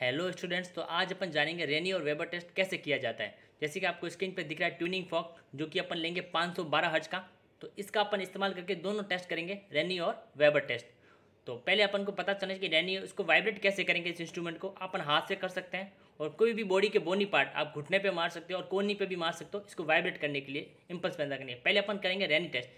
hello students तो आज अपन जानेंगे रेनी और वेबर टेस्ट कैसे किया जाता है जैसे कि आपको स्क्रीन पर दिख रहा है ट्यूनिंग फॉक जो कि अपन लेंगे 512 हज का तो इसका अपन इस्तेमाल करके दोनों टेस्ट करेंगे रेनी और वेबर टेस्ट तो पहले अपन को पता चलना कि रेनी इसको वाइब्रेट कैसे करेंगे इस इंस्ट्रूमेंट को अपन हाथ से कर सकते हैं और कोई भी बॉडी के बोनी पार्ट आप घुटने पर मार सकते हो और कोनी पर भी मार सकते हो इसको वाइब्रेट करने के लिए इम्पल्स पैदा करने पहले अपन करेंगे रेनी टेस्ट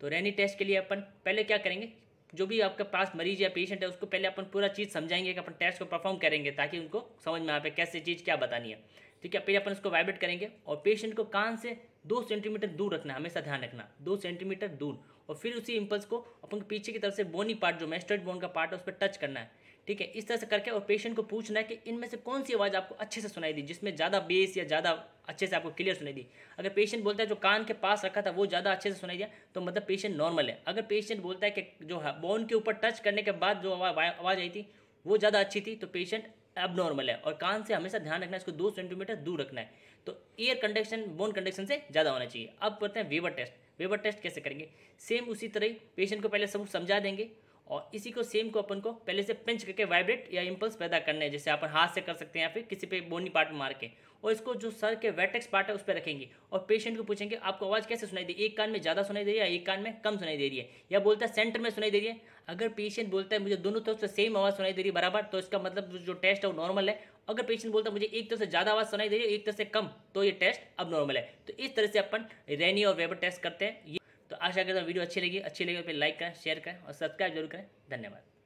तो रेनी टेस्ट के लिए अपन पहले क्या करेंगे जो भी आपके पास मरीज या पेशेंट है उसको पहले अपन पूरा चीज़ समझाएंगे कि अपन टेस्ट को परफॉर्म करेंगे ताकि उनको समझ में आ पाए कैसे चीज़ क्या बतानी है ठीक है पहले अपन उसको वाइब्रेट करेंगे और पेशेंट को कान से दो सेंटीमीटर दूर रखना हमेशा ध्यान रखना दो सेंटीमीटर दूर और फिर उसी इम्पल्स को अपन पीछे की तरफ से बोनी पार्ट जो मेस्टर्ड बोन का पार्ट है उस पर टच करना है ठीक है इस तरह से करके और पेशेंट को पूछना है कि इनमें से कौन सी आवाज़ आपको अच्छे से सुनाई दी जिसमें ज़्यादा बेस या ज़्यादा अच्छे से आपको क्लियर सुनाई दी अगर पेशेंट बोलता है जो कान के पास रखा था वो ज़्यादा अच्छे से सुनाई दिया तो मतलब पेशेंट नॉर्मल है अगर पेशेंट बोलता है कि जो बोन के ऊपर टच करने के बाद जो आवाज़ आई थी वो ज़्यादा अच्छी थी तो पेशेंट अब नॉर्मल है और कान से हमेशा ध्यान रखना है इसको दो सेंटीमीटर दूर रखना है तो ईयर कंडक्शन बोन कंडक्शन से ज़्यादा होना चाहिए अब करते हैं वेवर टेस्ट वेवर टेस्ट कैसे करेंगे सेम उसी तरह ही पेशेंट को पहले सब समझा देंगे और इसी को सेम को अपन को पहले से पेंच करके वाइब्रेट या इम्पल्स पैदा करने हैं जैसे अपन हाथ से कर सकते हैं या फिर किसी पे बोनी पार्ट मार के और इसको जो सर के वेटेक्स पार्ट है उस पर रखेंगे और पेशेंट को पूछेंगे आपको आवाज़ कैसे सुनाई दे एक कान में ज़्यादा सुनाई दे रही है या एक कान में कम सुनाई दे रही है या बोलता है सेंटर में सुनाई दे रही है अगर पेशेंट बोलता है मुझे दोनों तरफ से सेम आवाज़ सुनाई दे रही है बराबर तो इसका मतलब जो टेस्ट है वो नॉर्मल है अगर पेशेंट बोलता है मुझे एक तरफ से ज़्यादा आवाज़ सुनाई दे रही है एक तरफ से कम तो ये टेस्ट अब नॉर्मल है तो इस तरह से अपन रेनी और वेबर टेस्ट करते हैं आशा करता हूँ वीडियो अच्छी लगी अच्छी लगी फिर लाइक तो करें शेयर करें और सब्सक्राइब जरूर करें धन्यवाद